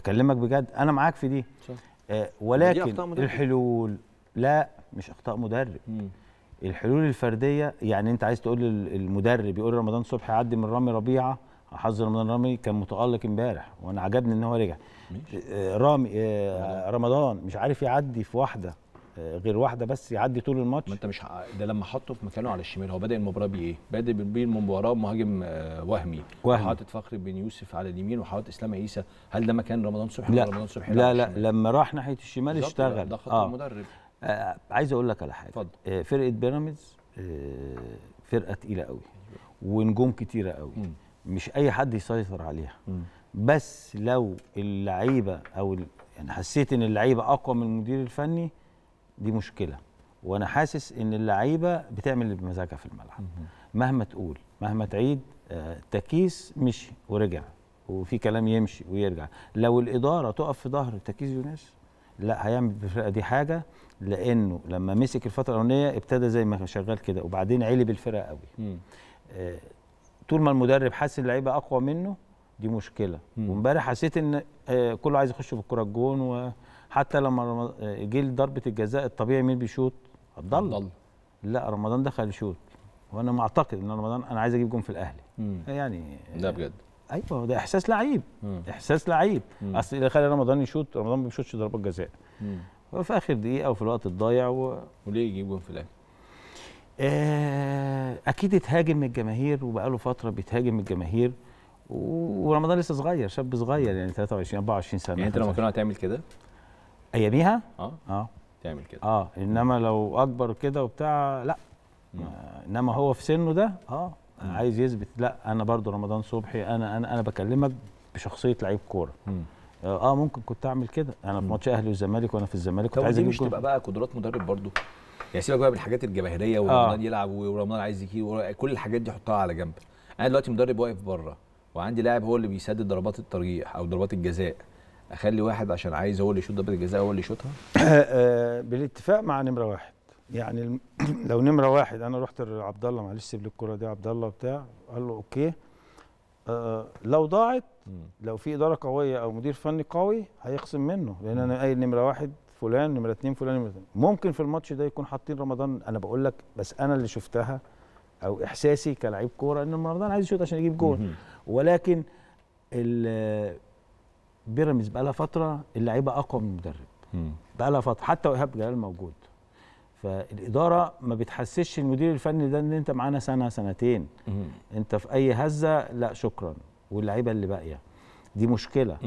بكلمك بجد انا معاك في دي صح. آه ولكن الحلول لا مش اخطاء مدرب مم. الحلول الفرديه يعني انت عايز تقول المدرب يقول رمضان صبحي عدي من رامي ربيعه حظ رمضان رامي كان متالق امبارح وانا عجبني ان هو رجع آه رامي آه رمضان مش عارف يعدي في واحده غير واحده بس يعدي طول الماتش ما انت مش ده لما حطه في مكانه على الشمال هو بادئ المباراه بايه؟ بادئ بين المباراه مهاجم آه، وهمي وهمي حاطط فخري بن يوسف على اليمين وحاطط اسلام عيسى هل ده مكان رمضان صبحي لا رمضان صبحي لا لا لما راح ناحيه الشمال اشتغل ده خط آه. المدرب آه عايز اقول لك على حاجه آه فرقه بيراميدز آه فرقه تقيله قوي ونجوم كتيره قوي م. مش اي حد يسيطر عليها م. بس لو اللعيبه او يعني حسيت ان اللعيبه اقوى من المدير الفني دي مشكله وانا حاسس ان اللعيبه بتعمل اللي بمزاجها في الملعب مهما تقول مهما تعيد آه، تكيس مشي ورجع وفي كلام يمشي ويرجع لو الاداره تقف في ظهر تكيس يونس لا هيعمل بالفرقه دي حاجه لانه لما مسك الفتره الاولانيه ابتدى زي ما شغال كده وبعدين علب الفرقه قوي آه، طول ما المدرب حاسس اللعيبه اقوى منه دي مشكله وامبارح حسيت ان آه، كله عايز يخش بالكره الجون وحتى لما آه، جه ضربه الجزاء الطبيعي مين بيشوط عبد الله لا رمضان دخل يشوط وانا معتقد ان رمضان انا عايز اجيب جون في الاهلي يعني لا آه، بجد ايوه ده احساس لعيب احساس لعيب اصل اللي خلى رمضان يشوط رمضان ما بيشوطش ضربات جزاء وفي اخر دقيقه وفي الوقت الضايع و... وليه يجيب جون في الاهلي؟ اكيد اتهاجم من الجماهير وبقاله فتره بيتهاجم من الجماهير ورمضان لسه صغير شاب صغير يعني 23 24 سنه يعني انت لما كنا هتعمل كده اياميها اه اه تعمل كده اه انما لو اكبر كده وبتاع لا آه انما هو في سنه ده اه مم. عايز يثبت لا انا برضو رمضان صبحي انا انا انا بكلمك بشخصيه لعيب كوره آه. اه ممكن كنت اعمل كده انا في ماتش اهلي والزمالك وانا في الزمالك كنت عايز اجيب مش تبقى بقى قدرات مدرب برضو يعني سيبك بقى بالحاجات الجماهيريه ورمضان آه. يلعب ورمضان عايز يجي كل الحاجات دي حطها على جنب انا دلوقتي مدرب واقف بره وعندي لاعب هو اللي بيسدد ضربات الترجيح او ضربات الجزاء اخلي واحد عشان عايز هو اللي يشوط ضربه الجزاء هو اللي يشوطها آه، آه، بالاتفاق مع نمره واحد يعني لو نمره واحد انا رحت لعبد الله معلش سيب لي الكره دي عبد الله بتاع قال له اوكي آه, آه، لو ضاعت لو في اداره قويه او مدير فني قوي هيخصم منه لان انا قايل نمره واحد فلان نمره اثنين فلان نمره اثنين ممكن في الماتش ده يكون حاطين رمضان انا بقول لك بس انا اللي شفتها او احساسي كلاعب كوره ان رمضان عايز يشوط عشان يجيب جول ولكن بيراميدز بقى لها فتره اللعيبه اقوى من المدرب بقى لها فتره حتى وإيهاب جلال موجود فالاداره ما بتحسسش المدير الفني ده ان انت معانا سنه سنتين انت في اي هزه لا شكرا واللعيبه اللي باقيه دي مشكله